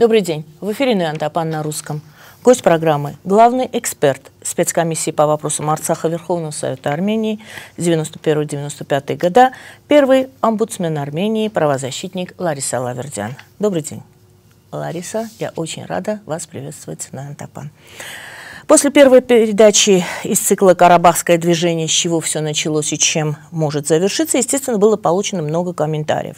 Добрый день. В эфире Неантапан на русском. Гость программы – главный эксперт спецкомиссии по вопросам Арцаха Верховного Совета Армении 91-95 года, первый омбудсмен Армении, правозащитник Лариса Лавердян. Добрый день. Лариса, я очень рада вас приветствовать на Антапан. После первой передачи из цикла «Карабахское движение. С чего все началось и чем может завершиться», естественно, было получено много комментариев.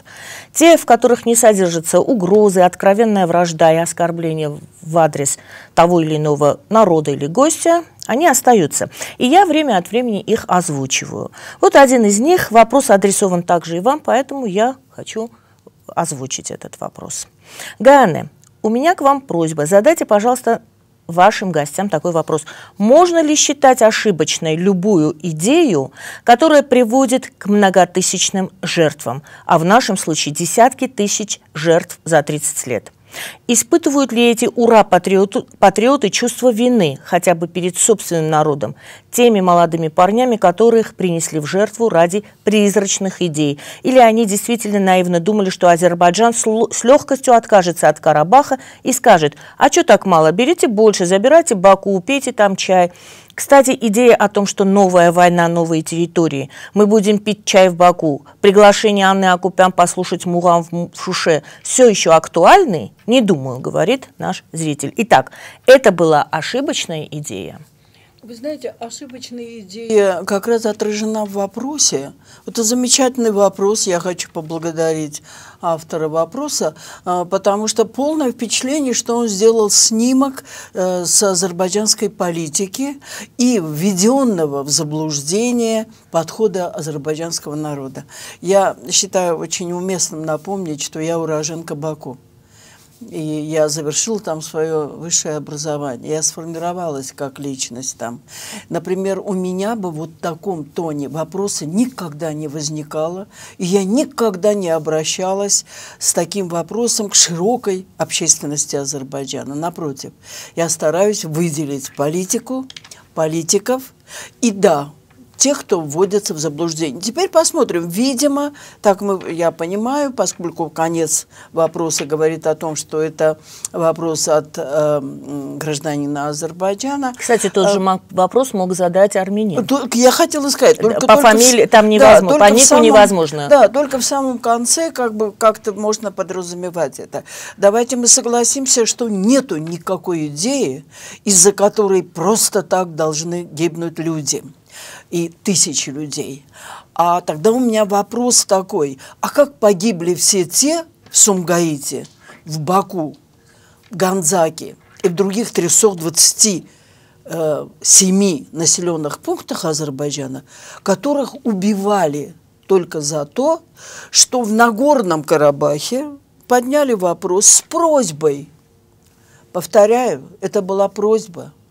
Те, в которых не содержатся угрозы, откровенная вражда и оскорбления в адрес того или иного народа или гостя, они остаются. И я время от времени их озвучиваю. Вот один из них, вопрос адресован также и вам, поэтому я хочу озвучить этот вопрос. Гайане, у меня к вам просьба. Задайте, пожалуйста, вашим гостям такой вопрос. Можно ли считать ошибочной любую идею, которая приводит к многотысячным жертвам, а в нашем случае десятки тысяч жертв за 30 лет? Испытывают ли эти ура-патриоты патриоты чувство вины хотя бы перед собственным народом, теми молодыми парнями, которых принесли в жертву ради призрачных идей? Или они действительно наивно думали, что Азербайджан с легкостью откажется от Карабаха и скажет, а что так мало, берите больше, забирайте Баку, пейте там чай. Кстати, идея о том, что новая война, новые территории, мы будем пить чай в Баку, приглашение Анны Акупян послушать Мурам в Шуше все еще актуальны? Не думаю, говорит наш зритель. Итак, это была ошибочная идея. Вы знаете, ошибочная идея как раз отражена в вопросе. Вот Это замечательный вопрос, я хочу поблагодарить автора вопроса, а, потому что полное впечатление, что он сделал снимок э, с азербайджанской политики и введенного в заблуждение подхода азербайджанского народа. Я считаю очень уместным напомнить, что я уроженка Баку. И я завершил там свое высшее образование. Я сформировалась как личность там. Например, у меня бы вот в таком тоне вопроса никогда не возникало. И я никогда не обращалась с таким вопросом к широкой общественности Азербайджана. Напротив, я стараюсь выделить политику, политиков. И да, тех, кто вводится в заблуждение. Теперь посмотрим. Видимо, так мы, я понимаю, поскольку конец вопроса говорит о том, что это вопрос от э, гражданина Азербайджана. Кстати, тот же а, вопрос мог задать армянин. Только, я хотела сказать. Только, по только фамилии там невозможно, да, по нику самом, невозможно. Да, только в самом конце как бы как-то можно подразумевать это. Давайте мы согласимся, что нету никакой идеи, из-за которой просто так должны гибнуть люди и тысячи людей. А тогда у меня вопрос такой, а как погибли все те в Сумгаите, в Баку, в Ганзаке и в других 327 э, населенных пунктах Азербайджана, которых убивали только за то, что в Нагорном Карабахе подняли вопрос с просьбой. Повторяю, это была просьба –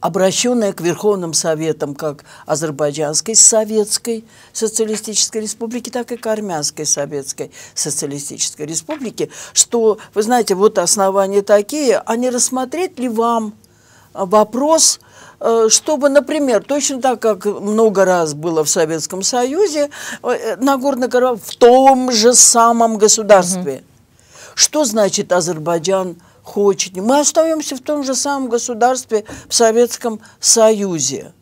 обращенная к Верховным Советам как Азербайджанской Советской Социалистической Республики, так и к Армянской Советской Социалистической Республики, что, вы знаете, вот основания такие, а не рассмотреть ли вам вопрос, э, чтобы, например, точно так, как много раз было в Советском Союзе, э, Нагорный Карабах в том же самом государстве. Угу. Что значит Азербайджан – хочет. Мы остаемся в том же самом государстве, в Советском Союзе.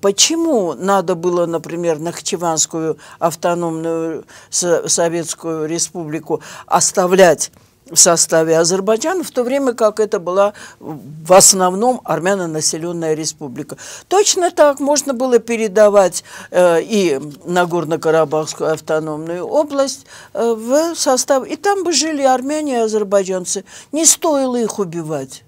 Почему надо было, например, Нахчеванскую автономную Советскую Республику оставлять в составе Азербайджана, в то время как это была в основном армяно-населенная республика. Точно так можно было передавать э, и Нагорно-Карабахскую автономную область э, в состав. И там бы жили армяне и азербайджанцы. Не стоило их убивать.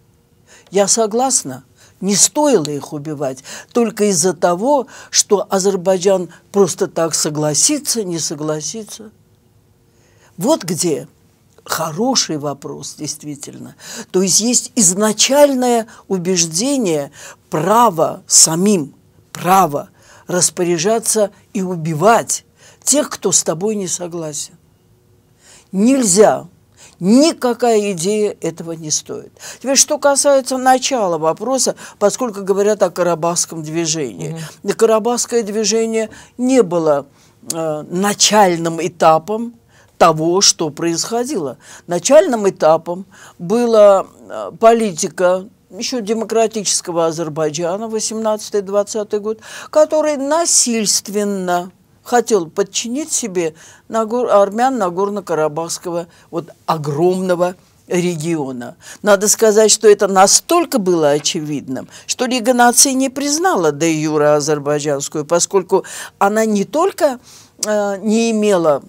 Я согласна. Не стоило их убивать только из-за того, что Азербайджан просто так согласится, не согласится. Вот где хороший вопрос, действительно. То есть есть изначальное убеждение, права самим, право распоряжаться и убивать тех, кто с тобой не согласен. Нельзя Никакая идея этого не стоит. Теперь, что касается начала вопроса, поскольку говорят о карабахском движении. Mm -hmm. Карабахское движение не было э, начальным этапом того, что происходило. Начальным этапом была э, политика еще демократического Азербайджана 18-20 год, который насильственно хотел подчинить себе Нагор, армян Нагорно-Карабахского вот огромного региона. Надо сказать, что это настолько было очевидным, что Лига наций не признала де юра азербайджанскую, поскольку она не только э, не имела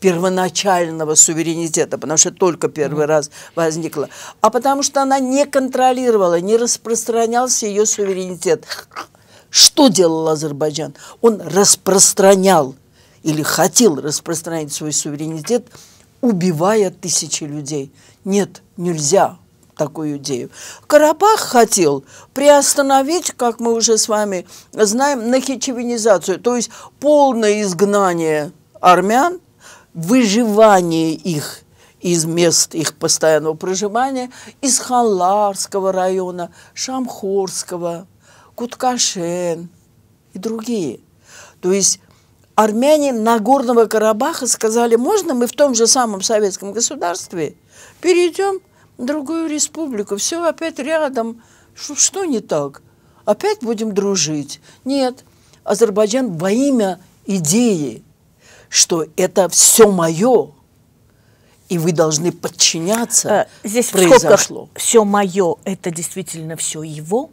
первоначального суверенитета, потому что только первый mm раз возникла, а потому что она не контролировала, не распространялся ее суверенитет. Что делал Азербайджан? Он распространял или хотел распространить свой суверенитет, убивая тысячи людей. Нет, нельзя такую идею. Карабах хотел приостановить, как мы уже с вами знаем, нахичевинизацию, то есть полное изгнание армян выживание их из мест их постоянного проживания, из Халарского района, Шамхорского, Куткашен и другие. То есть армяне Нагорного Карабаха сказали, можно мы в том же самом советском государстве перейдем в другую республику, все опять рядом, что, что не так? Опять будем дружить? Нет, Азербайджан во имя идеи – что это все мое, и вы должны подчиняться. Э, здесь произошло. Все мое, это действительно все его,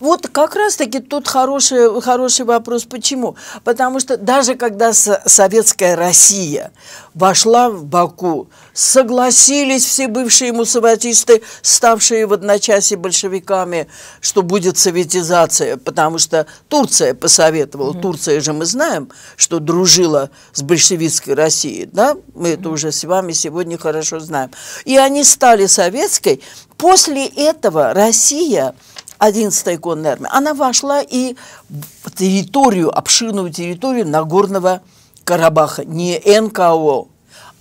вот как раз-таки тут хороший, хороший вопрос. Почему? Потому что даже когда советская Россия вошла в Баку, согласились все бывшие мусаватисты, ставшие в одночасье большевиками, что будет советизация, потому что Турция посоветовала. Mm -hmm. Турция же мы знаем, что дружила с большевистской Россией. Да? Мы mm -hmm. это уже с вами сегодня хорошо знаем. И они стали советской. После этого Россия 11-я конная она вошла и в территорию, обширную территорию Нагорного Карабаха, не НКО,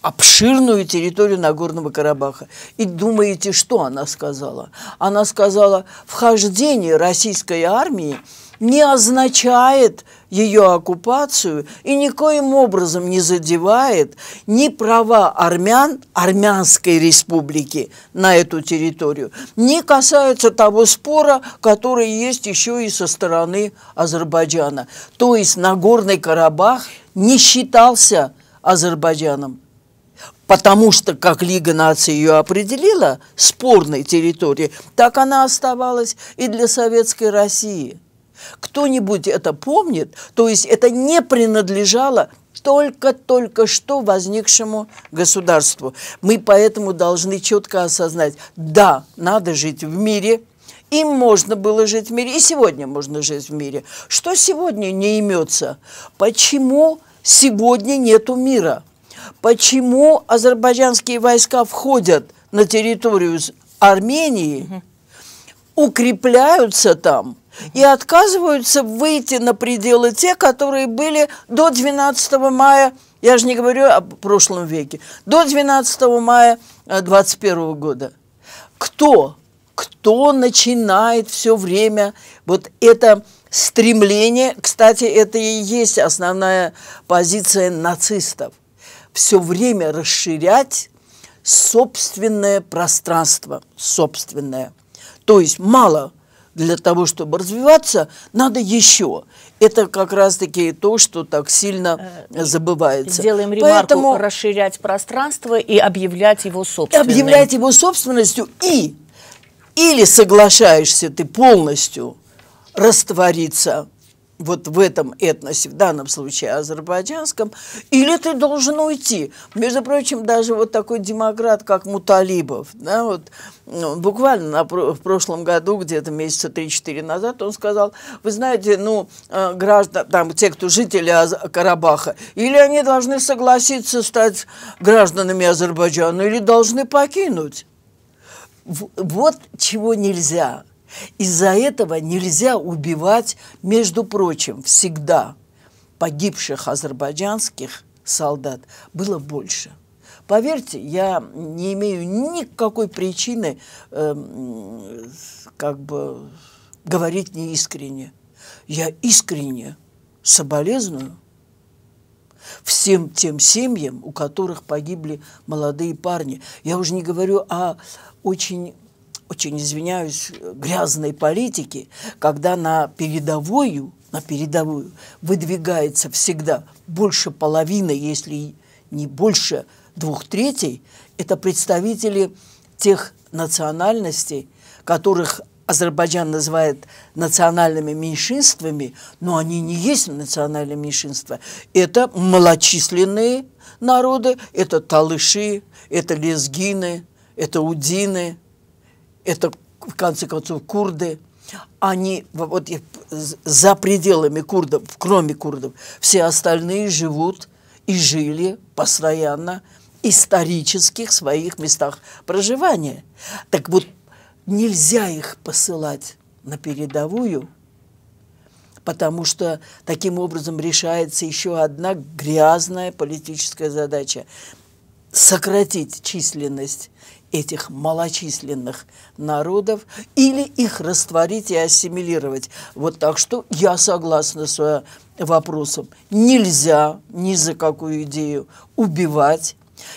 обширную территорию Нагорного Карабаха. И думаете, что она сказала? Она сказала, вхождение российской армии не означает ее оккупацию и никоим образом не задевает ни права армян, армянской республики на эту территорию, не касается того спора, который есть еще и со стороны Азербайджана. То есть Нагорный Карабах не считался Азербайджаном потому что, как Лига наций ее определила, спорной территории, так она оставалась и для Советской России – кто-нибудь это помнит? То есть это не принадлежало только-только что возникшему государству. Мы поэтому должны четко осознать, да, надо жить в мире, им можно было жить в мире, и сегодня можно жить в мире. Что сегодня не имется? Почему сегодня нету мира? Почему азербайджанские войска входят на территорию Армении, укрепляются там – и отказываются выйти на пределы те, которые были до 12 мая, я же не говорю о прошлом веке, до 12 мая 21 э, года. Кто? Кто начинает все время вот это стремление? Кстати, это и есть основная позиция нацистов. Все время расширять собственное пространство, собственное. То есть мало – для того, чтобы развиваться, надо еще. Это как раз-таки то, что так сильно э, э, забывается. Сделаем ремарку Поэтому расширять пространство и объявлять его собственностью. Объявлять его собственностью и или соглашаешься ты полностью раствориться вот в этом этносе, в данном случае азербайджанском, или ты должен уйти. Между прочим, даже вот такой демократ, как Муталибов, да, вот, ну, буквально на, в прошлом году, где-то месяца 3-4 назад, он сказал, вы знаете, ну, э, граждан, там, те, кто жители Аз Карабаха, или они должны согласиться стать гражданами Азербайджана, или должны покинуть. Вот чего нельзя из-за этого нельзя убивать, между прочим, всегда погибших азербайджанских солдат было больше. Поверьте, я не имею никакой причины э, как бы говорить неискренне. Я искренне соболезную всем тем семьям, у которых погибли молодые парни. Я уже не говорю о очень очень извиняюсь, грязной политики, когда на передовую, на передовую выдвигается всегда больше половины, если не больше двух третей, это представители тех национальностей, которых Азербайджан называет национальными меньшинствами, но они не есть национальные меньшинства. Это малочисленные народы, это талыши, это лезгины, это удины – это, в конце концов, курды, они вот за пределами курдов, кроме курдов, все остальные живут и жили постоянно исторических своих местах проживания. Так вот, нельзя их посылать на передовую, потому что таким образом решается еще одна грязная политическая задача – сократить численность этих малочисленных народов или их растворить и ассимилировать. Вот так что я согласна с вопросом. Нельзя ни за какую идею убивать.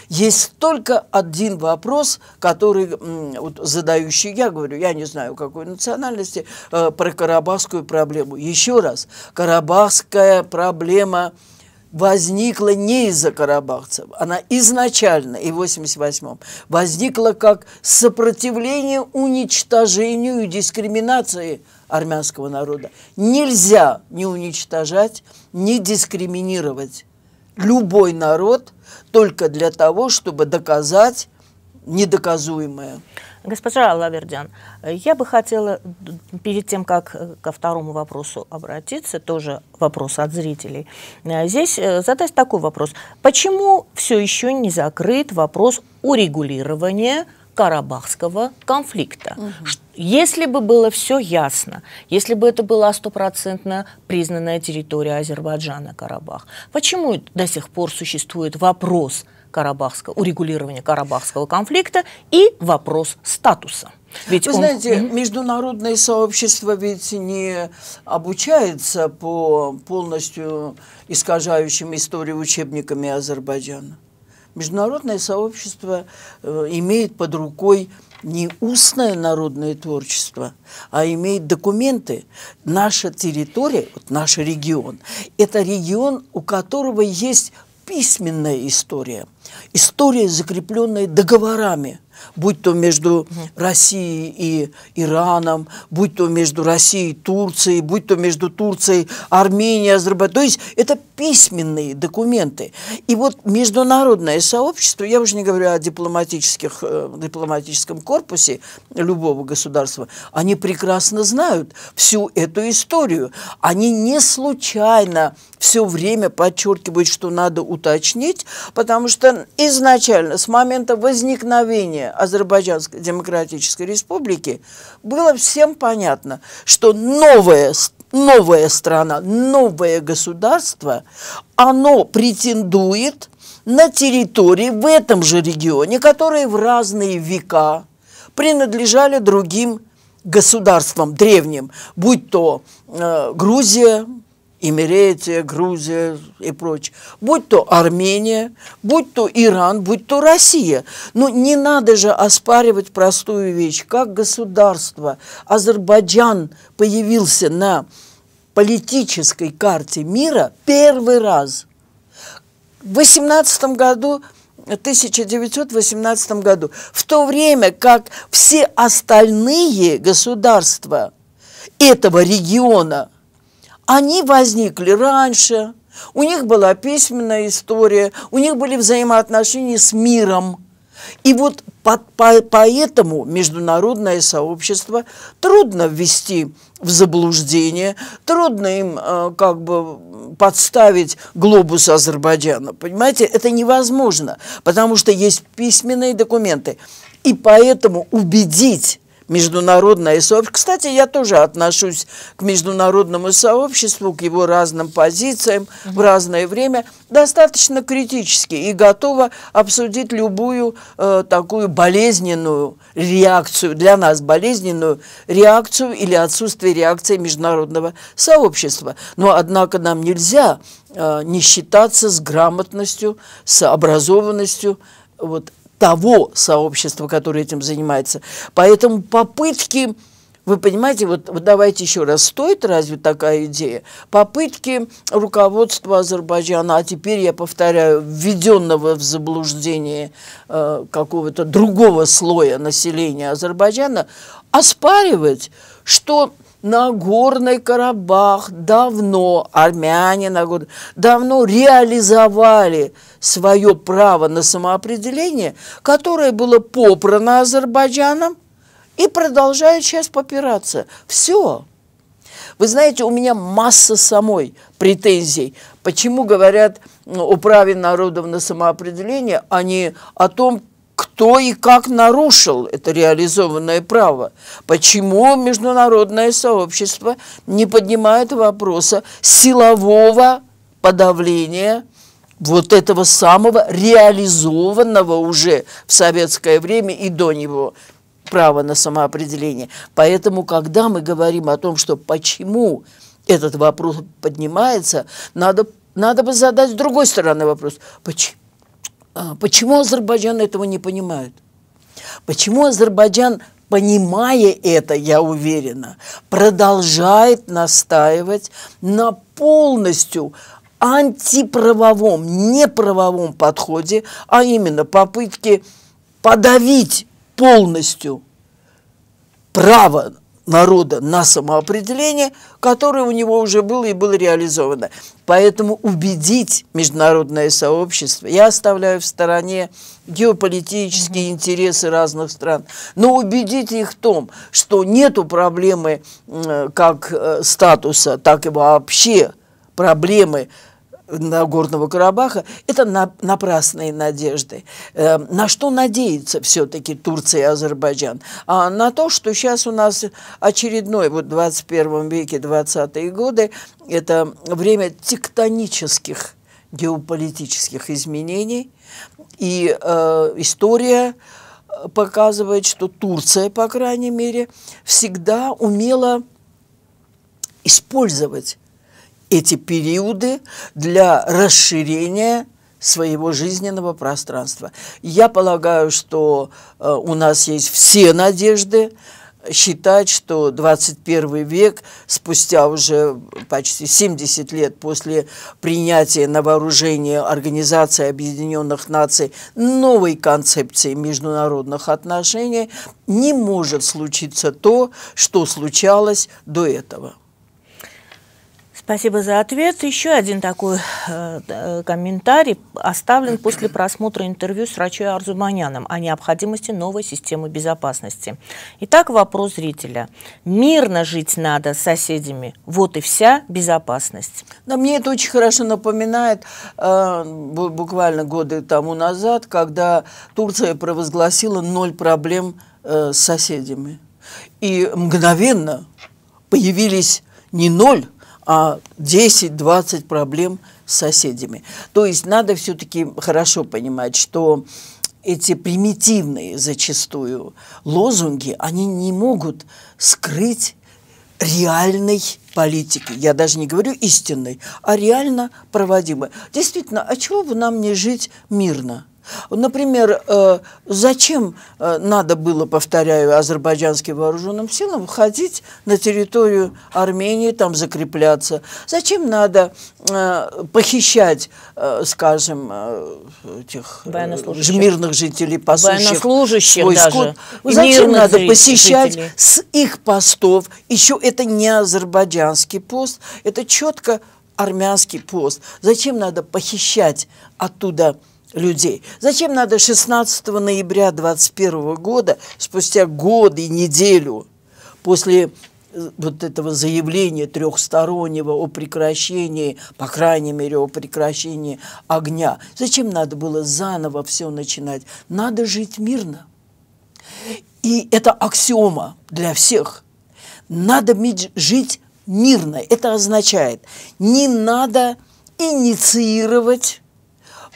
Есть только один вопрос, который вот, задающий, я говорю, я не знаю какой национальности, э, про карабахскую проблему. Еще раз, карабахская проблема – возникла не из-за карабахцев, она изначально, и в 88-м, возникла как сопротивление уничтожению и дискриминации армянского народа. Нельзя не уничтожать, не дискриминировать любой народ только для того, чтобы доказать недоказуемое. Госпожа Лавердян, я бы хотела, перед тем, как э, ко второму вопросу обратиться, тоже вопрос от зрителей, э, здесь э, задать такой вопрос. Почему все еще не закрыт вопрос урегулирования Карабахского конфликта. Угу. Если бы было все ясно, если бы это была стопроцентно признанная территория Азербайджана, Карабах, почему до сих пор существует вопрос – Карабахского, урегулирования Карабахского конфликта и вопрос статуса. Ведь Вы он... знаете, международное сообщество ведь не обучается по полностью искажающим историю учебниками Азербайджана. Международное сообщество э, имеет под рукой не устное народное творчество, а имеет документы. Наша территория, вот наш регион, это регион, у которого есть письменная история, история, закрепленная договорами, будь то между Россией и Ираном, будь то между Россией и Турцией, будь то между Турцией, Арменией, Азербайджаном. То есть это письменные документы. И вот международное сообщество, я уже не говорю о дипломатических, э, дипломатическом корпусе любого государства, они прекрасно знают всю эту историю. Они не случайно все время подчеркивает, что надо уточнить, потому что изначально, с момента возникновения Азербайджанской Демократической Республики, было всем понятно, что новая новая страна, новое государство, оно претендует на территории в этом же регионе, которые в разные века принадлежали другим государствам древним, будь то э, Грузия, Эмеретия, Грузия и прочее, будь то Армения, будь то Иран, будь то Россия. Но не надо же оспаривать простую вещь, как государство. Азербайджан появился на политической карте мира первый раз. В 18 году 1918 году, в то время как все остальные государства этого региона они возникли раньше, у них была письменная история, у них были взаимоотношения с миром. И вот по, по, поэтому международное сообщество трудно ввести в заблуждение, трудно им э, как бы подставить глобус Азербайджана. Понимаете, это невозможно, потому что есть письменные документы. И поэтому убедить международное сообщество. Кстати, я тоже отношусь к международному сообществу, к его разным позициям угу. в разное время достаточно критически и готова обсудить любую э, такую болезненную реакцию, для нас болезненную реакцию или отсутствие реакции международного сообщества. Но, однако, нам нельзя э, не считаться с грамотностью, с образованностью вот, того сообщества, которое этим занимается. Поэтому попытки, вы понимаете, вот, вот давайте еще раз, стоит разве такая идея? Попытки руководства Азербайджана, а теперь я повторяю, введенного в заблуждение э, какого-то другого слоя населения Азербайджана, оспаривать, что Нагорный Карабах давно, армяне Нагорный, давно реализовали свое право на самоопределение, которое было попрано Азербайджаном и продолжает сейчас попираться. Все. Вы знаете, у меня масса самой претензий. Почему говорят о праве народов на самоопределение, а не о том, кто и как нарушил это реализованное право, почему международное сообщество не поднимает вопроса силового подавления вот этого самого реализованного уже в советское время и до него права на самоопределение. Поэтому, когда мы говорим о том, что почему этот вопрос поднимается, надо, надо бы задать с другой стороны вопрос, почему? А, почему Азербайджан этого не понимает? Почему Азербайджан, понимая это, я уверена, продолжает настаивать на полностью антиправовом, неправовом подходе, а именно попытке подавить полностью право народа на самоопределение, которое у него уже было и было реализовано. Поэтому убедить международное сообщество, я оставляю в стороне геополитические угу. интересы разных стран, но убедить их в том, что нету проблемы э, как э, статуса, так и вообще проблемы Нагорного Карабаха, это напрасные надежды. Э, на что надеется все-таки Турция и Азербайджан? А на то, что сейчас у нас очередной, вот в 21 веке, 20-е годы, это время тектонических геополитических изменений, и э, история э, показывает, что Турция, по крайней мере, всегда умела использовать эти периоды для расширения своего жизненного пространства. Я полагаю, что э, у нас есть все надежды считать, что 21 век, спустя уже почти 70 лет после принятия на вооружение Организации Объединенных Наций новой концепции международных отношений, не может случиться то, что случалось до этого. Спасибо за ответ. Еще один такой э, комментарий оставлен после просмотра интервью с Рачой Арзуманяном о необходимости новой системы безопасности. Итак, вопрос зрителя. Мирно жить надо с соседями. Вот и вся безопасность. Да, мне это очень хорошо напоминает э, буквально годы тому назад, когда Турция провозгласила ноль проблем э, с соседями. И мгновенно появились не ноль, а 10-20 проблем с соседями. То есть надо все-таки хорошо понимать, что эти примитивные зачастую лозунги, они не могут скрыть реальной политики. Я даже не говорю истинной, а реально проводимой. Действительно, а чего бы нам не жить мирно? Например, э, зачем э, надо было, повторяю, азербайджанским вооруженным силам входить на территорию Армении, там закрепляться? Зачем надо э, похищать, скажем, этих мирных жителей, пасущих военнослужащих свой даже. скот? Зачем надо жителей. посещать с их постов? Еще это не азербайджанский пост, это четко армянский пост. Зачем надо похищать оттуда людей. Зачем надо 16 ноября 2021 года, спустя год и неделю после э, вот этого заявления трехстороннего о прекращении, по крайней мере, о прекращении огня. Зачем надо было заново все начинать? Надо жить мирно. И это аксиома для всех. Надо жить мирно. Это означает, не надо инициировать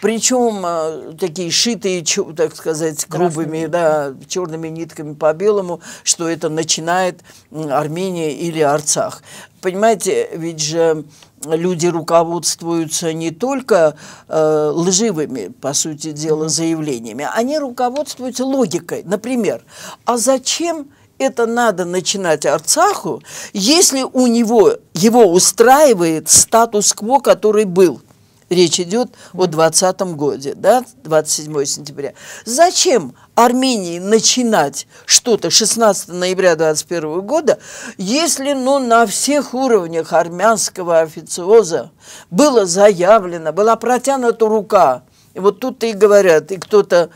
причем э, такие шитые, так сказать, грубыми, да, черными нитками по белому, что это начинает Армения или Арцах. Понимаете, ведь же люди руководствуются не только э, лживыми, по сути дела, заявлениями, они руководствуются логикой. Например, а зачем это надо начинать Арцаху, если у него его устраивает статус-кво, который был? Речь идет о 20 годе, да, 27 сентября. Зачем Армении начинать что-то 16 ноября 21 года, если ну, на всех уровнях армянского официоза было заявлено, была протянута рука. И вот тут и говорят, и кто-то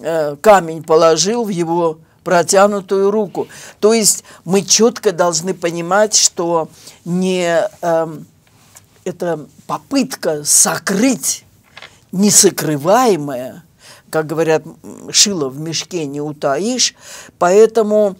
э, камень положил в его протянутую руку. То есть мы четко должны понимать, что не... Э, это попытка сокрыть несокрываемое, как говорят, шило в мешке не утаишь, поэтому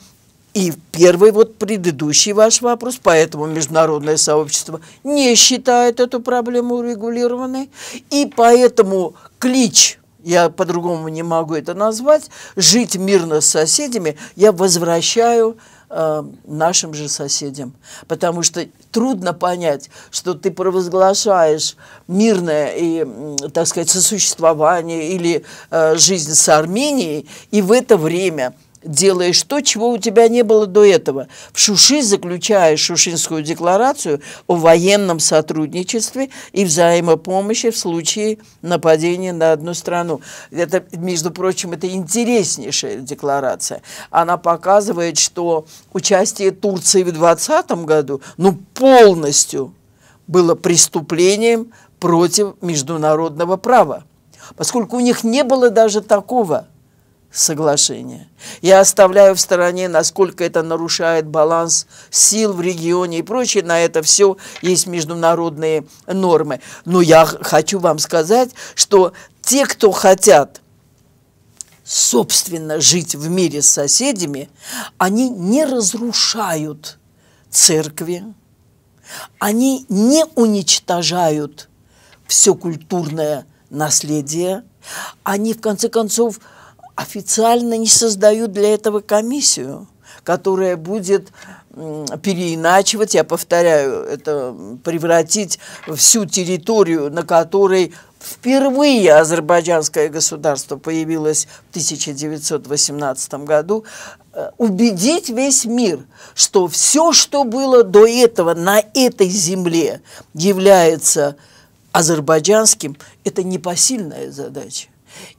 и первый вот предыдущий ваш вопрос, поэтому международное сообщество не считает эту проблему урегулированной, и поэтому клич я по-другому не могу это назвать, жить мирно с соседями, я возвращаю Э, нашим же соседям. Потому что трудно понять, что ты провозглашаешь мирное и, так сказать, сосуществование или э, жизнь с Арменией, и в это время – делаешь то, чего у тебя не было до этого. В Шуши заключаешь Шушинскую декларацию о военном сотрудничестве и взаимопомощи в случае нападения на одну страну. Это, между прочим, это интереснейшая декларация. Она показывает, что участие Турции в 2020 году ну, полностью было преступлением против международного права, поскольку у них не было даже такого – соглашения. Я оставляю в стороне, насколько это нарушает баланс сил в регионе и прочее. На это все есть международные нормы. Но я хочу вам сказать, что те, кто хотят собственно жить в мире с соседями, они не разрушают церкви, они не уничтожают все культурное наследие, они, в конце концов, официально не создают для этого комиссию, которая будет переиначивать, я повторяю, это превратить всю территорию, на которой впервые азербайджанское государство появилось в 1918 году, э, убедить весь мир, что все, что было до этого на этой земле, является азербайджанским, это непосильная задача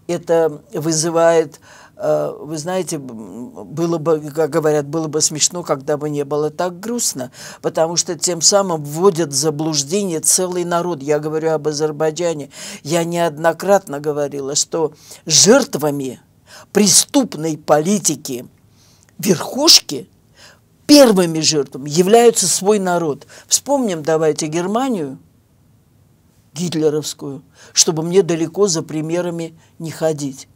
это вызывает э, вы знаете, было бы, как говорят, было бы смешно, когда бы не было так грустно, потому что тем самым вводят в заблуждение целый народ. Я говорю об Азербайджане. Я неоднократно говорила, что жертвами преступной политики верхушки первыми жертвами являются свой народ. Вспомним, давайте, Германию – гитлеровскую, чтобы мне далеко за примерами не ходить.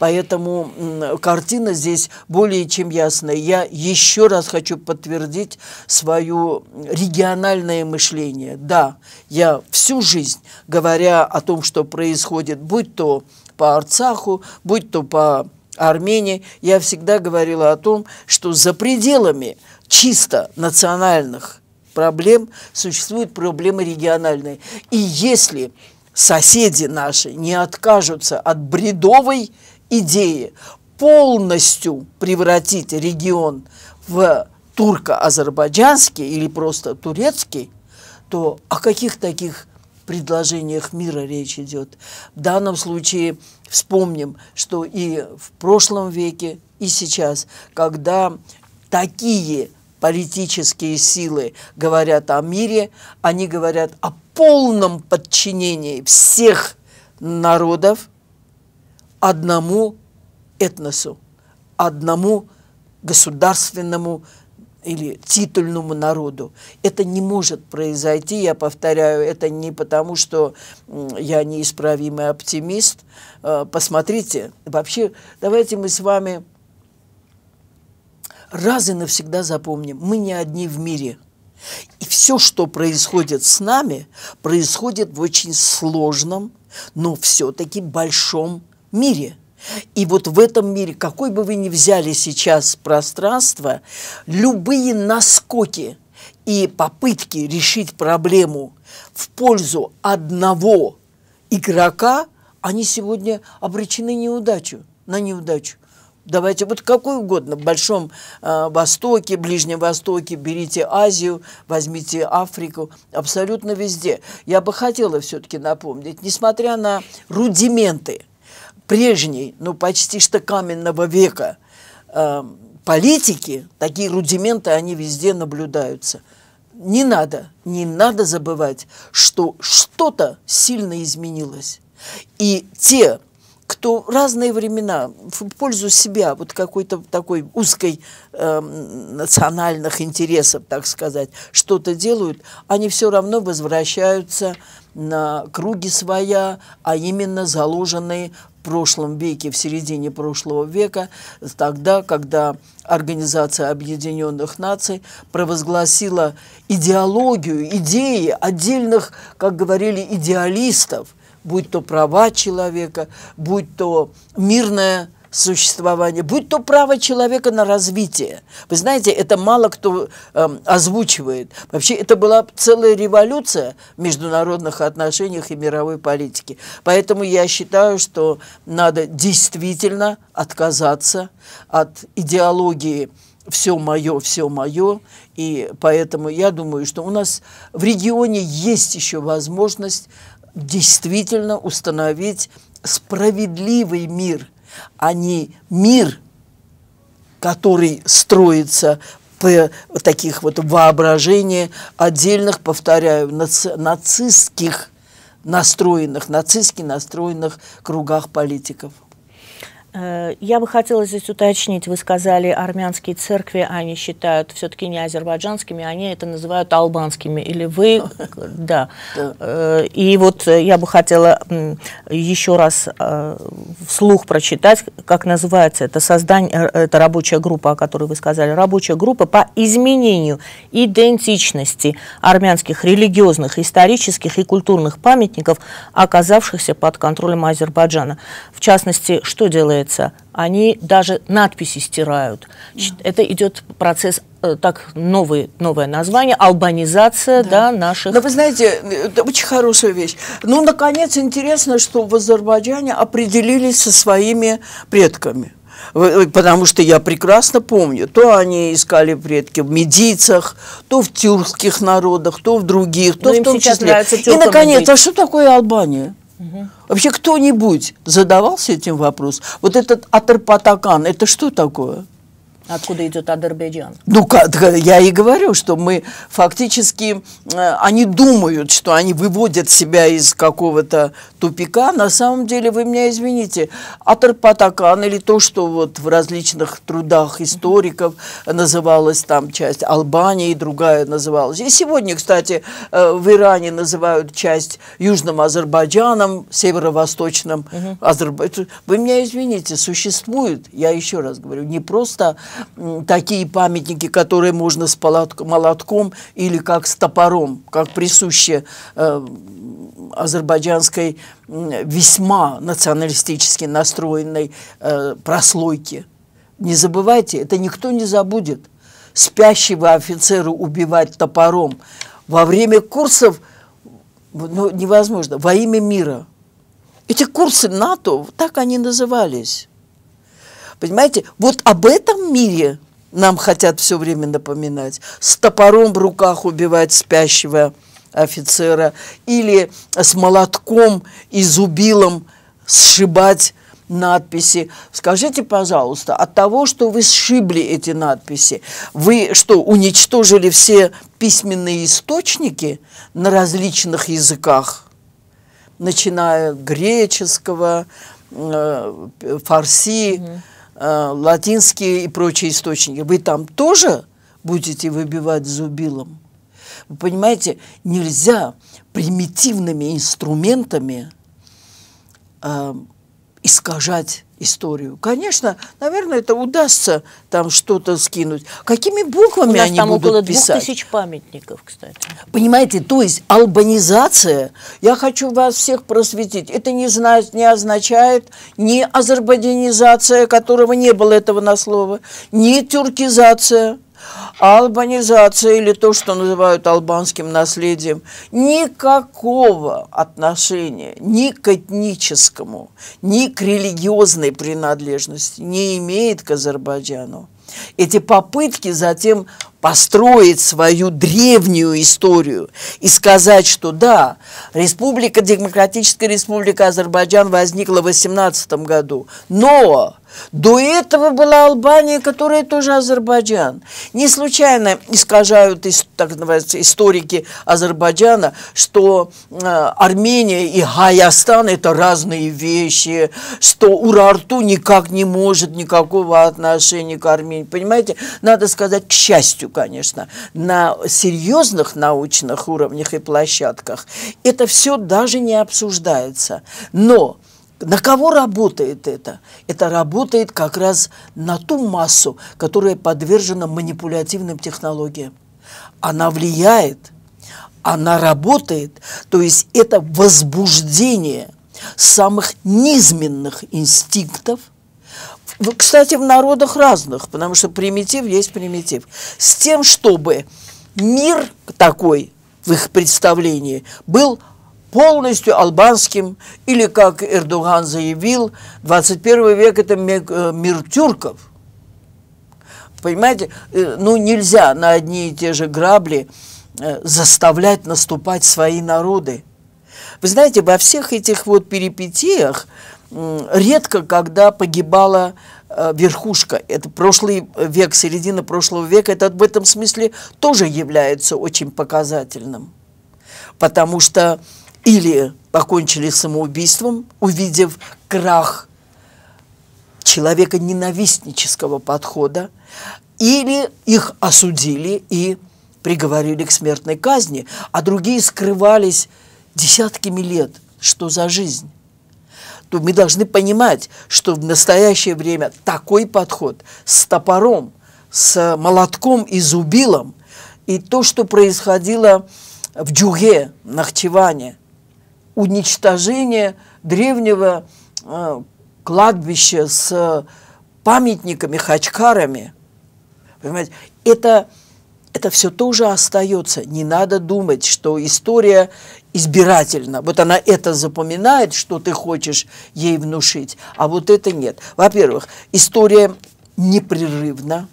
Поэтому картина здесь более чем ясная. Я еще раз хочу подтвердить свое региональное мышление. Да, я всю жизнь, говоря о том, что происходит, будь то по Арцаху, будь то по Армении, я всегда говорила о том, что за пределами чисто национальных проблем, существуют проблемы региональные. И если соседи наши не откажутся от бредовой идеи полностью превратить регион в турко-азербайджанский или просто турецкий, то о каких таких предложениях мира речь идет? В данном случае вспомним, что и в прошлом веке, и сейчас, когда такие политические силы говорят о мире, они говорят о полном подчинении всех народов одному этносу, одному государственному или титульному народу. Это не может произойти, я повторяю, это не потому, что я неисправимый оптимист. Э, посмотрите, вообще, давайте мы с вами раз и навсегда запомним, мы не одни в мире. И все, что происходит с нами, происходит в очень сложном, но все-таки большом мире. И вот в этом мире, какой бы вы ни взяли сейчас пространство, любые наскоки и попытки решить проблему в пользу одного игрока, они сегодня обречены неудачу, на неудачу. Давайте вот какой угодно, в Большом э, Востоке, Ближнем Востоке, берите Азию, возьмите Африку, абсолютно везде. Я бы хотела все-таки напомнить, несмотря на рудименты прежней, ну почти что каменного века э, политики, такие рудименты, они везде наблюдаются. Не надо, не надо забывать, что что-то сильно изменилось. И те кто разные времена в пользу себя, вот какой-то такой узкой э, национальных интересов, так сказать, что-то делают, они все равно возвращаются на круги своя, а именно заложенные в прошлом веке, в середине прошлого века, тогда, когда Организация Объединенных Наций провозгласила идеологию, идеи отдельных, как говорили, идеалистов – будь то права человека, будь то мирное существование, будь то право человека на развитие. Вы знаете, это мало кто э, озвучивает. Вообще, это была целая революция в международных отношениях и мировой политике. Поэтому я считаю, что надо действительно отказаться от идеологии все мое, все мое. И поэтому я думаю, что у нас в регионе есть еще возможность действительно установить справедливый мир, а не мир, который строится по таких вот воображения отдельных, повторяю, наци нацистских настроенных, нацистски настроенных кругах политиков. Э, я бы хотела здесь уточнить, вы сказали, армянские церкви, они считают все-таки не азербайджанскими, они это называют албанскими, или вы, ну, да. Э, и вот э, я бы хотела еще раз вслух прочитать, как называется это создание, это рабочая группа, о которой вы сказали, рабочая группа по изменению идентичности армянских религиозных, исторических и культурных памятников, оказавшихся под контролем Азербайджана. В частности, что делает делается, они даже надписи стирают. Да. Это идет процесс э, так новые, новое название, албанизация да. Да, наших... Да вы знаете, это очень хорошая вещь. Ну, наконец, интересно, что в Азербайджане определились со своими предками. Потому что я прекрасно помню, то они искали предки в медийцах, то в тюркских народах, то в других, то Но ну, в том числе. И, наконец, быть. а что такое Албания? Вообще кто-нибудь задавался этим вопросом? Вот этот атерпатакан, это что такое? откуда идет Азербайджан. Ну, как, я и говорю, что мы фактически, э, они думают, что они выводят себя из какого-то тупика. На самом деле, вы меня извините, Атарпатакан или то, что вот в различных трудах историков называлась там часть Албании, другая называлась. И сегодня, кстати, э, в Иране называют часть Южным Азербайджаном, Северо-Восточным угу. Азербайджаном. Вы меня извините, существует, я еще раз говорю, не просто такие памятники, которые можно с молотком или как с топором, как присуще э, азербайджанской э, весьма националистически настроенной э, прослойке. Не забывайте, это никто не забудет. Спящего офицера убивать топором во время курсов ну, невозможно, во имя мира. Эти курсы НАТО, так они назывались. Понимаете, вот об этом мире нам хотят все время напоминать. С топором в руках убивать спящего офицера или с молотком и зубилом сшибать надписи. Скажите, пожалуйста, от того, что вы сшибли эти надписи, вы что, уничтожили все письменные источники на различных языках, начиная от греческого, э, фарси, mm -hmm. Э, латинские и прочие источники, вы там тоже будете выбивать зубилом? Вы понимаете, нельзя примитивными инструментами э, искажать историю. Конечно, наверное, это удастся там что-то скинуть. Какими буквами У нас они там будут около писать? около тысяч памятников, кстати. Понимаете, то есть албанизация, я хочу вас всех просветить, это не, знать, не означает ни азербайджанизация, которого не было этого на слово, ни тюркизация – албанизация или то, что называют албанским наследием, никакого отношения ни к этническому, ни к религиозной принадлежности не имеет к Азербайджану. Эти попытки затем построить свою древнюю историю и сказать, что да, Республика, Демократическая Республика Азербайджан возникла в 18 году, но до этого была Албания, которая тоже Азербайджан. Не случайно искажают так называется, историки Азербайджана, что э, Армения и Гаястан – это разные вещи, что Урарту никак не может никакого отношения к Армении. Понимаете, надо сказать, к счастью, конечно, на серьезных научных уровнях и площадках это все даже не обсуждается. Но на кого работает это? Это работает как раз на ту массу, которая подвержена манипулятивным технологиям. Она влияет, она работает, то есть это возбуждение самых низменных инстинктов, кстати, в народах разных, потому что примитив есть примитив, с тем, чтобы мир такой в их представлении был полностью албанским, или, как Эрдоган заявил, 21 век – это э, мир тюрков. Понимаете, э, ну нельзя на одни и те же грабли э, заставлять наступать свои народы. Вы знаете, во всех этих вот перипетиях редко когда погибала верхушка. Это прошлый век, середина прошлого века, это в этом смысле тоже является очень показательным. Потому что или покончили самоубийством, увидев крах человека ненавистнического подхода, или их осудили и приговорили к смертной казни, а другие скрывались десятками лет. Что за жизнь? То мы должны понимать, что в настоящее время такой подход с топором, с молотком и зубилом, и то, что происходило в Джуге, Нахчеване, уничтожение древнего э, кладбища с э, памятниками, хачкарами. Понимаете, это, это все тоже остается. Не надо думать, что история избирательна. Вот она это запоминает, что ты хочешь ей внушить, а вот это нет. Во-первых, история непрерывна.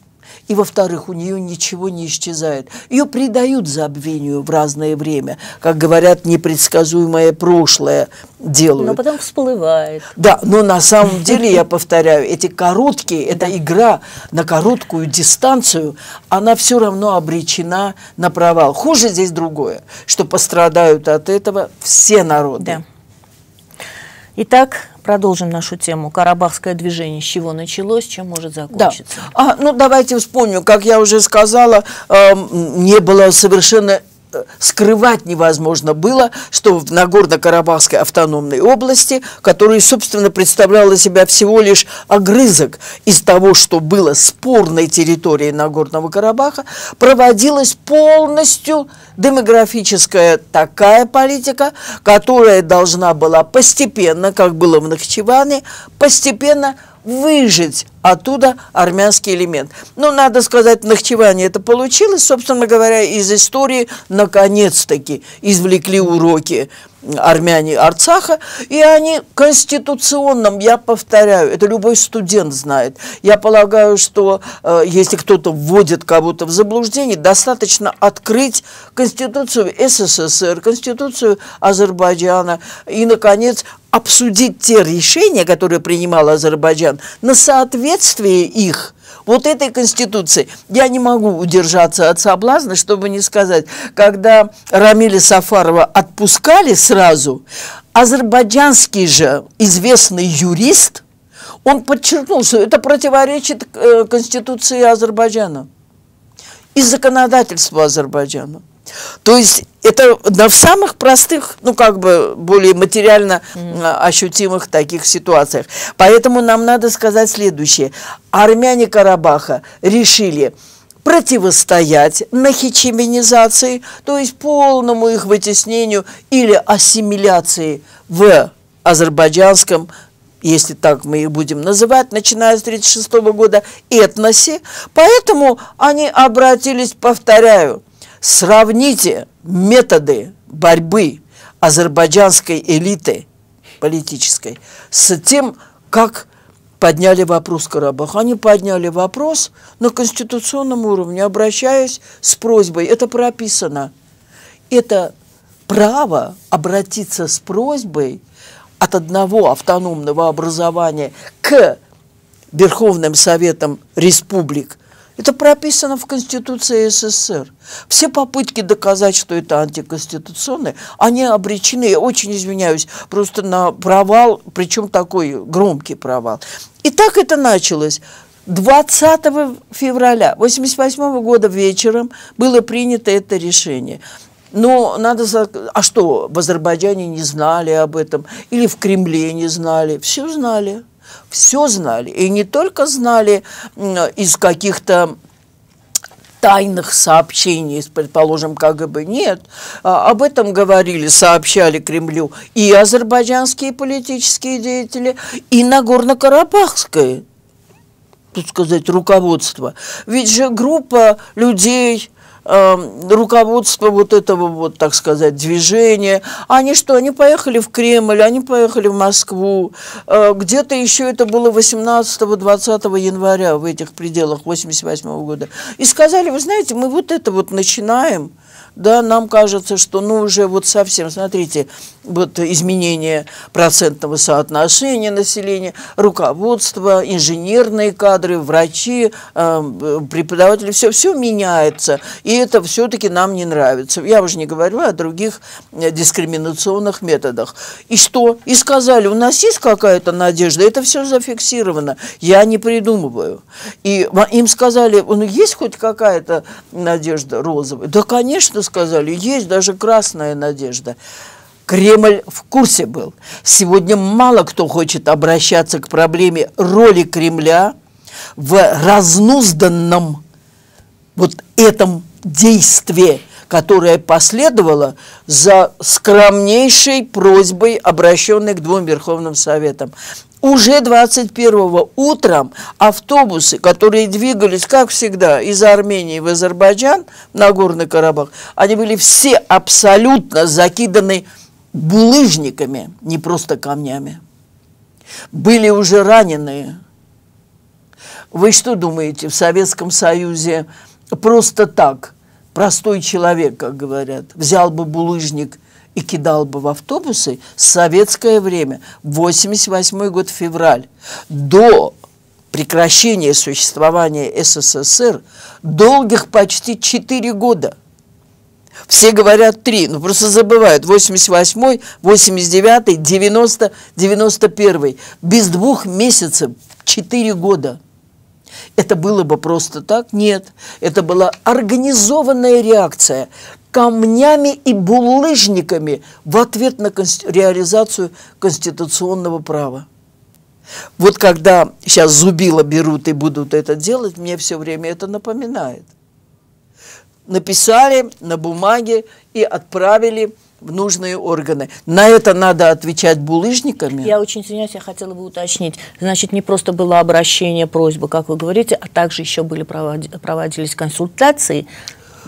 И, во-вторых, у нее ничего не исчезает. Ее предают забвению в разное время. Как говорят, непредсказуемое прошлое делают. Но потом всплывает. Да, но на самом деле, я повторяю, эти короткие, эта игра на короткую дистанцию, она все равно обречена на провал. Хуже здесь другое, что пострадают от этого все народы. Да. Итак, продолжим нашу тему. Карабахское движение, с чего началось, чем может закончиться? Да. А, ну, давайте вспомним, как я уже сказала, э, не было совершенно скрывать невозможно было, что в Нагорно-Карабахской автономной области, которая, собственно, представляла себя всего лишь огрызок из того, что было спорной территорией Нагорного Карабаха, проводилась полностью демографическая такая политика, которая должна была постепенно, как было в Нахчеване, постепенно выжить оттуда армянский элемент. Но, надо сказать, в Нахчеване это получилось, собственно говоря, из истории наконец-таки извлекли уроки армяне Арцаха, и они конституционным, я повторяю, это любой студент знает. Я полагаю, что э, если кто-то вводит кого-то в заблуждение, достаточно открыть Конституцию СССР, Конституцию Азербайджана и, наконец, обсудить те решения, которые принимал Азербайджан, на соответствие следствие их вот этой Конституции. Я не могу удержаться от соблазна, чтобы не сказать, когда Рамиля Сафарова отпускали сразу, азербайджанский же известный юрист, он подчеркнул, что это противоречит э, Конституции Азербайджана и законодательству Азербайджана. То есть это на самых простых, ну как бы более материально э, ощутимых таких ситуациях. Поэтому нам надо сказать следующее. Армяне Карабаха решили противостоять нахичеменизации, то есть полному их вытеснению или ассимиляции в азербайджанском если так мы их будем называть, начиная с 1936 года, этносе. Поэтому они обратились, повторяю, Сравните методы борьбы азербайджанской элиты политической с тем, как подняли вопрос Карабах. Они подняли вопрос на конституционном уровне, обращаясь с просьбой. Это прописано. Это право обратиться с просьбой от одного автономного образования к Верховным Советам Республик – это прописано в Конституции СССР. Все попытки доказать, что это антиконституционное, они обречены, я очень извиняюсь, просто на провал, причем такой громкий провал. И так это началось. 20 февраля 1988 года вечером было принято это решение. Но надо... А что, в Азербайджане не знали об этом? Или в Кремле не знали? Все знали. Все знали. И не только знали из каких-то тайных сообщений, предположим, как бы Нет, а, об этом говорили, сообщали Кремлю и азербайджанские политические деятели, и Нагорно-Карабахское, тут сказать, руководство. Ведь же группа людей, э, руководство вот этого вот, так сказать, движения. Они что, они поехали в Кремль, они поехали в Москву. Э, где-то еще это было 18-20 января в этих пределах 88 -го года. И сказали, вы знаете, мы вот это вот начинаем – да, нам кажется, что, ну, уже вот совсем, смотрите, вот изменение процентного соотношения населения, руководство, инженерные кадры, врачи, э, преподаватели, все, все меняется, и это все-таки нам не нравится. Я уже не говорю о других э, дискриминационных методах. И что? И сказали, у нас есть какая-то надежда, это все зафиксировано, я не придумываю. И им сказали, ну, есть хоть какая-то надежда розовая? Да, конечно, сказали, есть даже красная надежда. Кремль в курсе был. Сегодня мало кто хочет обращаться к проблеме роли Кремля в разнузданном вот этом действии, которое последовало за скромнейшей просьбой, обращенной к двум Верховным Советам уже 21 утром автобусы, которые двигались, как всегда, из Армении в Азербайджан, на Горный Карабах, они были все абсолютно закиданы булыжниками, не просто камнями. Были уже раненые. Вы что думаете, в Советском Союзе просто так простой человек, как говорят, взял бы булыжник – и кидал бы в автобусы советское время, 88 год, февраль, до прекращения существования СССР долгих почти 4 года. Все говорят 3, но ну, просто забывают. 88, 89, 90, 91. Без двух месяцев 4 года. Это было бы просто так? Нет. Это была организованная реакция камнями и булыжниками в ответ на конст... реализацию конституционного права. Вот когда сейчас зубила берут и будут это делать, мне все время это напоминает. Написали на бумаге и отправили в нужные органы. На это надо отвечать булыжниками? Я очень извиняюсь, я хотела бы уточнить. Значит, не просто было обращение, просьба, как вы говорите, а также еще были проводились консультации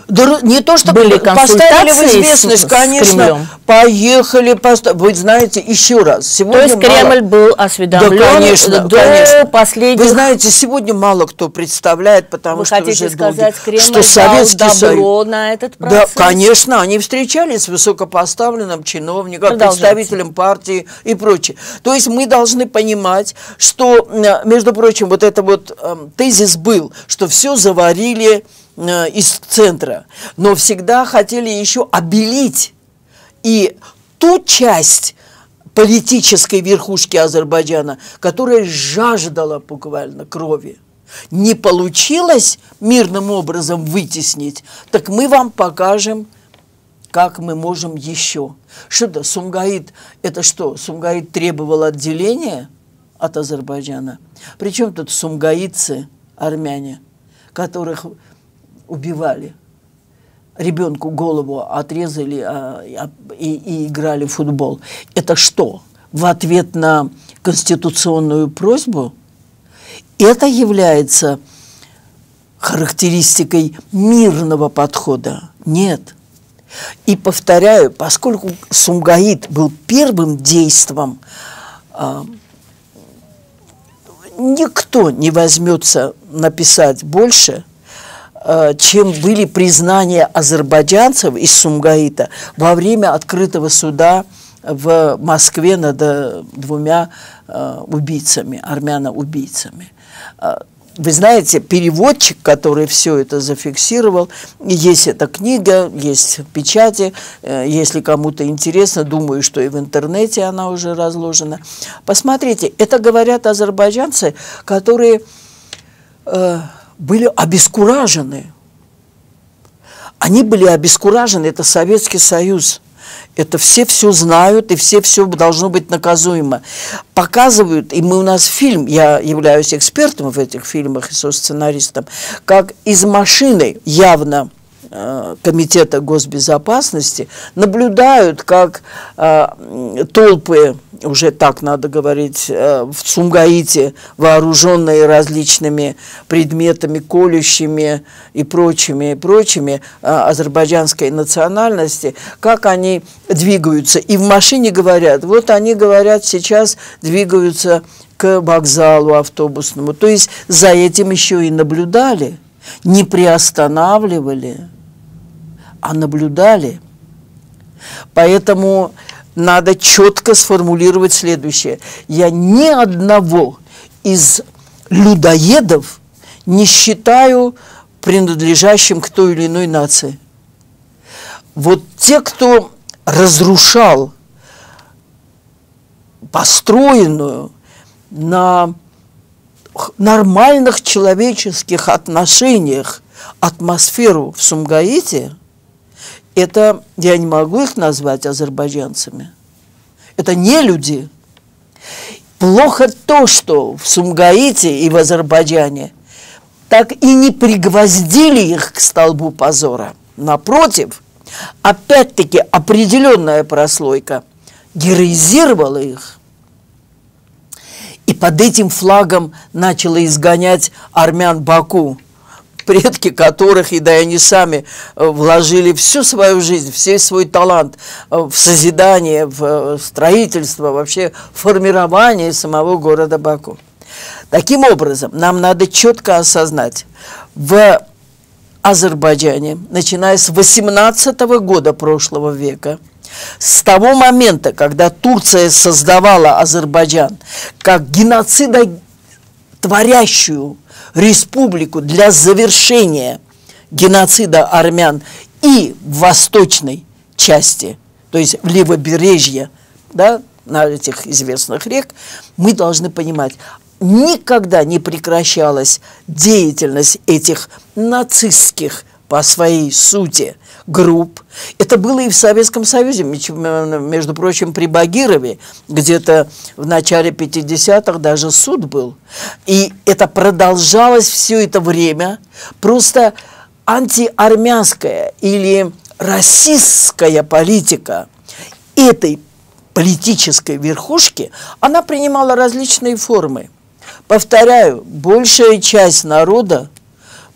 да, не то, чтобы были поставили в известность, с, конечно, с поехали, постав... вы знаете, еще раз, сегодня То есть мало... Кремль был осведомлен да, конечно, до конечно. последних... Вы знаете, сегодня мало кто представляет, потому вы что хотите уже сказать, долгий, Кремль что Советский дал Союз... на этот процесс? Да, конечно, они встречались с высокопоставленным чиновником, представителем партии и прочее. То есть мы должны понимать, что, между прочим, вот это вот э, тезис был, что все заварили Э, из центра, но всегда хотели еще обелить и ту часть политической верхушки Азербайджана, которая жаждала буквально крови. Не получилось мирным образом вытеснить, так мы вам покажем, как мы можем еще. Что да, Сумгаид, это что, Сумгаид требовал отделения от Азербайджана? Причем тут сумгаидцы, армяне, которых убивали. Ребенку голову отрезали а, а, и, и играли в футбол. Это что? В ответ на конституционную просьбу? Это является характеристикой мирного подхода. Нет. И повторяю, поскольку Сумгаид был первым действом, а, никто не возьмется написать больше, Э, чем были признания азербайджанцев из Сумгаита во время открытого суда в Москве над э, двумя э, убийцами, армяно-убийцами. Вы знаете, переводчик, который все это зафиксировал, есть эта книга, есть в печати, если кому-то интересно, думаю, что и в интернете она уже разложена. Посмотрите, это говорят азербайджанцы, которые были обескуражены. Они были обескуражены, это Советский Союз. Это все все знают, и все все должно быть наказуемо. Показывают, и мы у нас фильм, я являюсь экспертом в этих фильмах и со-сценаристом, как из машины явно э, Комитета госбезопасности наблюдают, как э, толпы уже так надо говорить, э, в Сумгаите, вооруженные различными предметами, колющими и прочими, и прочими э, азербайджанской национальности, как они двигаются. И в машине говорят, вот они говорят, сейчас двигаются к вокзалу автобусному. То есть за этим еще и наблюдали, не приостанавливали, а наблюдали. Поэтому надо четко сформулировать следующее. Я ни одного из людоедов не считаю принадлежащим к той или иной нации. Вот те, кто разрушал построенную на нормальных человеческих отношениях атмосферу в Сумгаите, это, я не могу их назвать азербайджанцами, это не люди. Плохо то, что в Сумгаите и в Азербайджане так и не пригвоздили их к столбу позора. Напротив, опять-таки определенная прослойка героизировала их – и под этим флагом начала изгонять армян Баку предки которых, и да и они сами э, вложили всю свою жизнь, все свой талант э, в созидание, в э, строительство, вообще формирование самого города Баку. Таким образом, нам надо четко осознать, в Азербайджане, начиная с 18 года прошлого века, с того момента, когда Турция создавала Азербайджан как геноцида творящую республику для завершения геноцида армян и в восточной части, то есть в левобережье, да, на этих известных рек, мы должны понимать, никогда не прекращалась деятельность этих нацистских по своей сути групп. Это было и в Советском Союзе, между прочим, при Багирове, где-то в начале 50-х даже суд был. И это продолжалось все это время, просто антиармянская или расистская политика этой политической верхушки, она принимала различные формы. Повторяю, большая часть народа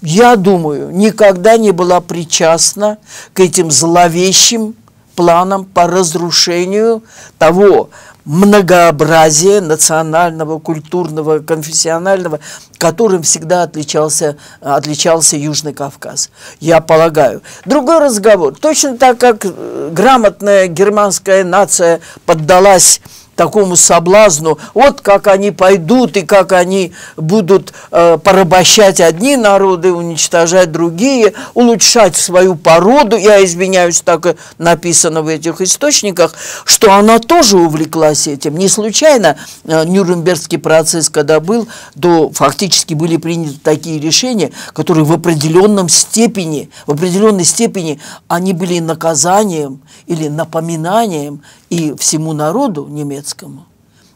я думаю, никогда не была причастна к этим зловещим планам по разрушению того многообразия национального, культурного, конфессионального, которым всегда отличался, отличался Южный Кавказ, я полагаю. Другой разговор. Точно так, как э, грамотная германская нация поддалась такому соблазну, вот как они пойдут и как они будут э, порабощать одни народы, уничтожать другие, улучшать свою породу, я извиняюсь, так и написано в этих источниках, что она тоже увлеклась этим. Не случайно э, Нюрнбергский процесс, когда был, то фактически были приняты такие решения, которые в определенном степени, в определенной степени они были наказанием или напоминанием и всему народу немецкому.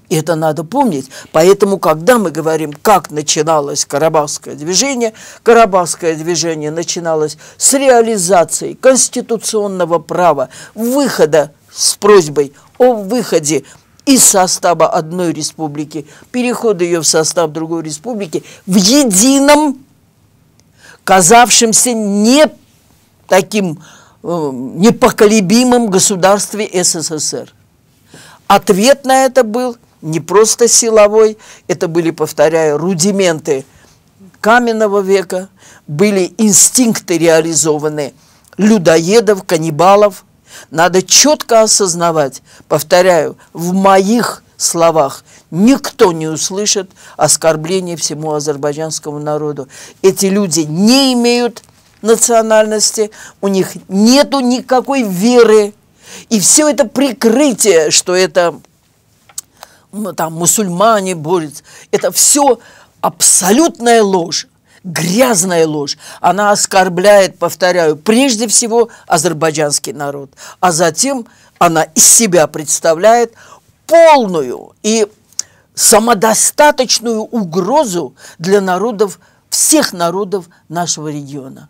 И это надо помнить. Поэтому, когда мы говорим, как начиналось Карабахское движение, Карабахское движение начиналось с реализации конституционного права, выхода с просьбой о выходе из состава одной республики, перехода ее в состав другой республики в едином, казавшемся не таким Э, непоколебимом государстве СССР. Ответ на это был не просто силовой, это были, повторяю, рудименты каменного века, были инстинкты реализованы людоедов, каннибалов. Надо четко осознавать, повторяю, в моих словах никто не услышит оскорбления всему азербайджанскому народу. Эти люди не имеют национальности, у них нету никакой веры. И все это прикрытие, что это там мусульмане борются, это все абсолютная ложь, грязная ложь. Она оскорбляет, повторяю, прежде всего азербайджанский народ, а затем она из себя представляет полную и самодостаточную угрозу для народов, всех народов нашего региона.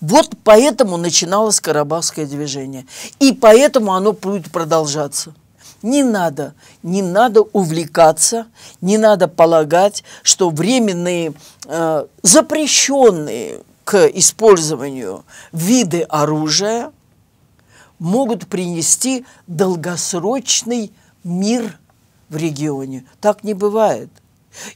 Вот поэтому начиналось Карабахское движение. И поэтому оно будет продолжаться. Не надо, не надо увлекаться, не надо полагать, что временные э, запрещенные к использованию виды оружия могут принести долгосрочный мир в регионе. Так не бывает.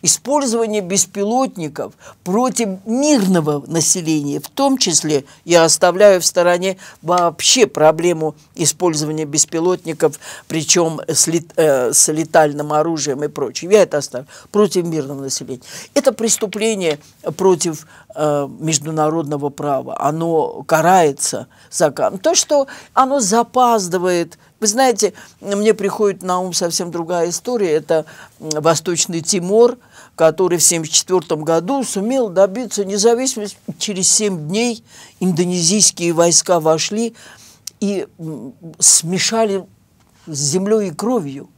Использование беспилотников против мирного населения, в том числе я оставляю в стороне вообще проблему использования беспилотников, причем с, лет, э, с летальным оружием и прочее. Я это оставлю. Против мирного населения. Это преступление против э, международного права. Оно карается за То, что оно запаздывает вы знаете, мне приходит на ум совсем другая история. Это Восточный Тимор, который в 1974 году сумел добиться независимости. Через 7 дней индонезийские войска вошли и смешали с землей и кровью.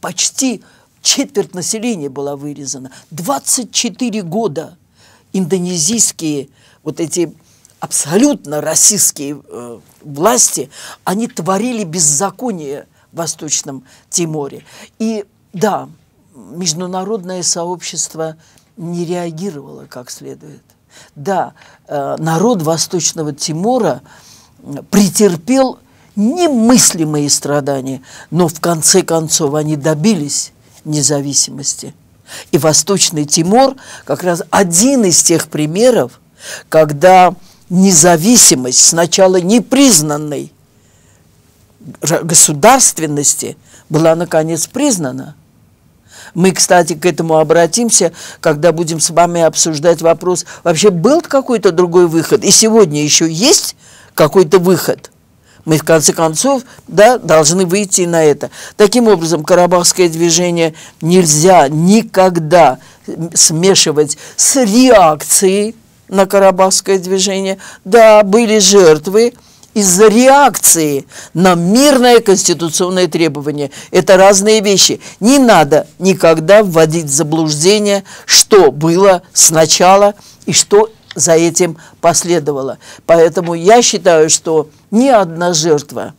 Почти четверть населения была вырезана. 24 года индонезийские вот эти абсолютно российские э, власти, они творили беззаконие в Восточном Тиморе. И да, международное сообщество не реагировало как следует. Да, э, народ Восточного Тимора претерпел немыслимые страдания, но в конце концов они добились независимости. И Восточный Тимор как раз один из тех примеров, когда независимость сначала непризнанной государственности была наконец признана. Мы, кстати, к этому обратимся, когда будем с вами обсуждать вопрос, вообще был какой-то другой выход, и сегодня еще есть какой-то выход. Мы, в конце концов, да, должны выйти на это. Таким образом, карабахское движение нельзя никогда смешивать с реакцией на карабахское движение. Да, были жертвы из-за реакции на мирное конституционное требование. Это разные вещи. Не надо никогда вводить в заблуждение, что было сначала и что за этим последовало. Поэтому я считаю, что ни одна жертва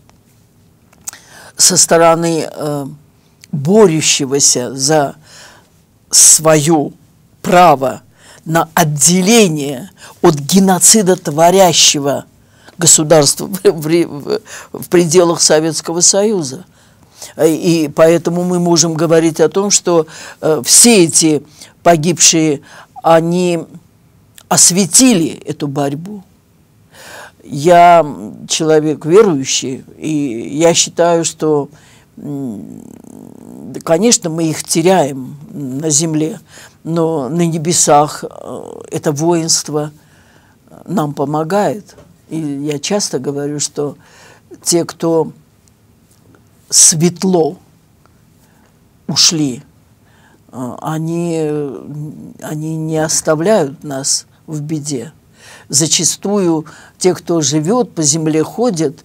со стороны э, борющегося за свое право на отделение от геноцида творящего государства в, в, в пределах Советского Союза. И поэтому мы можем говорить о том, что э, все эти погибшие, они осветили эту борьбу. Я человек верующий, и я считаю, что, конечно, мы их теряем на земле, но на небесах э, это воинство нам помогает. И я часто говорю, что те, кто светло ушли, э, они, они не оставляют нас в беде. Зачастую те, кто живет, по земле ходит,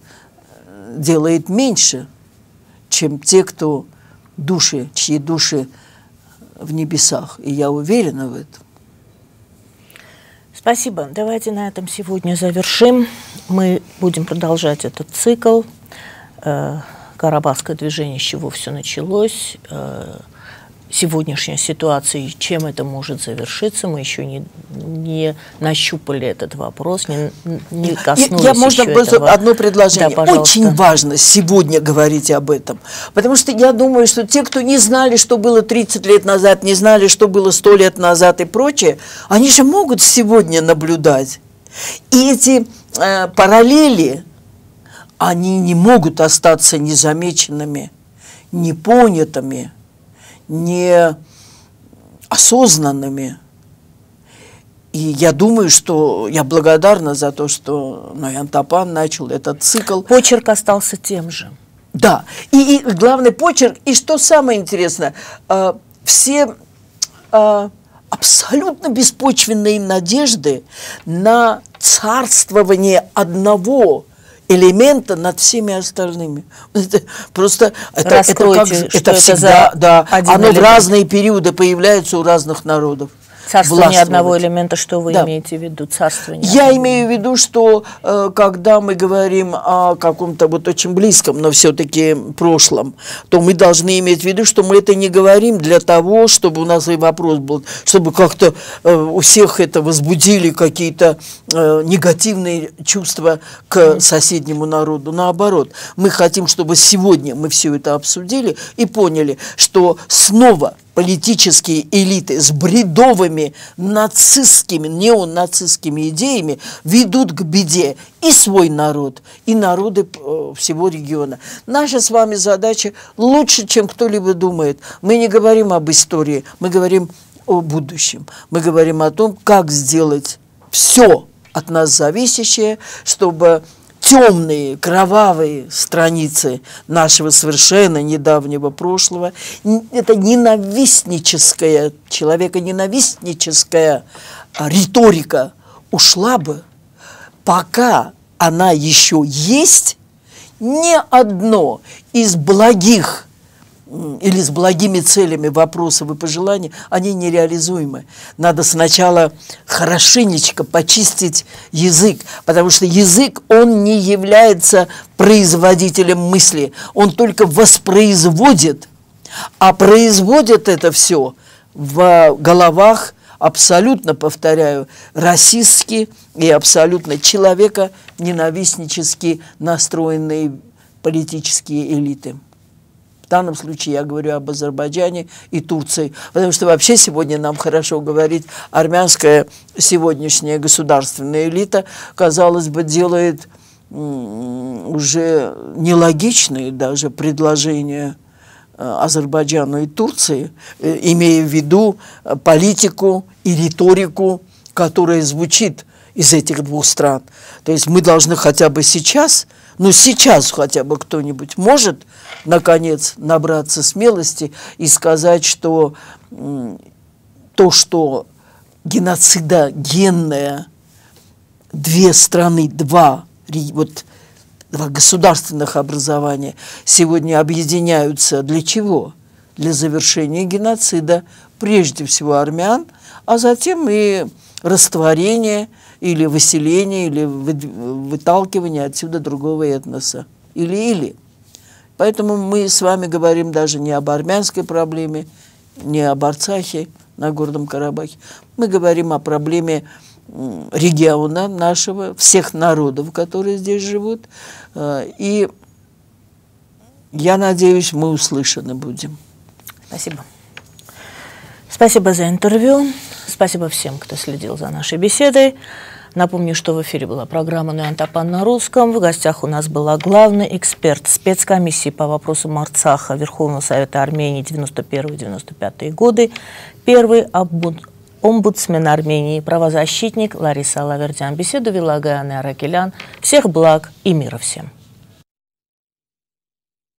э, делает меньше, чем те, кто души, чьи души – в небесах. И я уверена в этом. Спасибо. Давайте на этом сегодня завершим. Мы будем продолжать этот цикл. Э, Карабахское движение, с чего все началось. Э, сегодняшней ситуации, чем это может завершиться, мы еще не, не нащупали этот вопрос, не, не коснулись Я, я можно этого. одно предложение? Да, Очень важно сегодня говорить об этом, потому что я думаю, что те, кто не знали, что было 30 лет назад, не знали, что было 100 лет назад и прочее, они же могут сегодня наблюдать. И эти э, параллели, они не могут остаться незамеченными, непонятыми неосознанными. И я думаю, что я благодарна за то, что Ноян Тапан начал этот цикл. Почерк остался тем же. Да, и, и главный почерк, и что самое интересное, э, все э, абсолютно беспочвенные надежды на царствование одного элемента над всеми остальными. Это просто это, это, как, это всегда, да, оно элемент. в разные периоды появляется у разных народов. Царство ни одного элемента, что вы да. имеете в виду? Царство ни Я имею в виду, что э, когда мы говорим о каком-то вот очень близком, но все-таки прошлом, то мы должны иметь в виду, что мы это не говорим для того, чтобы у нас и вопрос был, чтобы как-то э, у всех это возбудили какие-то э, негативные чувства к соседнему народу. Наоборот, мы хотим, чтобы сегодня мы все это обсудили и поняли, что снова политические элиты с бредовыми нацистскими, неонацистскими идеями ведут к беде и свой народ, и народы э, всего региона. Наша с вами задача лучше, чем кто-либо думает. Мы не говорим об истории, мы говорим о будущем. Мы говорим о том, как сделать все от нас зависящее, чтобы темные, кровавые страницы нашего совершенно недавнего прошлого. Это ненавистническая, человека ненавистническая а, риторика ушла бы, пока она еще есть, ни одно из благих или с благими целями вопросов и пожеланий, они нереализуемы. Надо сначала хорошенечко почистить язык, потому что язык, он не является производителем мысли, он только воспроизводит, а производит это все в головах, абсолютно, повторяю, расистски и абсолютно человека ненавистнически настроенные политические элиты данном случае я говорю об Азербайджане и Турции, потому что вообще сегодня нам хорошо говорить армянская сегодняшняя государственная элита, казалось бы, делает уже нелогичные даже предложения э, Азербайджану и Турции, э, имея в виду э, политику и риторику, которая звучит из этих двух стран. То есть мы должны хотя бы сейчас но ну, сейчас хотя бы кто-нибудь может, наконец, набраться смелости и сказать, что то, что геноцида генная, две страны, два, вот, два государственных образования сегодня объединяются для чего? Для завершения геноцида, прежде всего армян, а затем и растворения – или выселение, или выталкивание отсюда другого этноса. Или-или. Поэтому мы с вами говорим даже не об армянской проблеме, не об Арцахе на Горном Карабахе. Мы говорим о проблеме региона нашего, всех народов, которые здесь живут. Э, и я надеюсь, мы услышаны будем. Спасибо. Спасибо за интервью. Спасибо всем, кто следил за нашей беседой. Напомню, что в эфире была программа «Нуантапан на русском». В гостях у нас была главный эксперт спецкомиссии по вопросам Арцаха Верховного Совета Армении 91-95 годы, первый омбудсмен Армении, правозащитник Лариса Лавердян. Беседу вела Гаяна Аракелян. Всех благ и мира всем.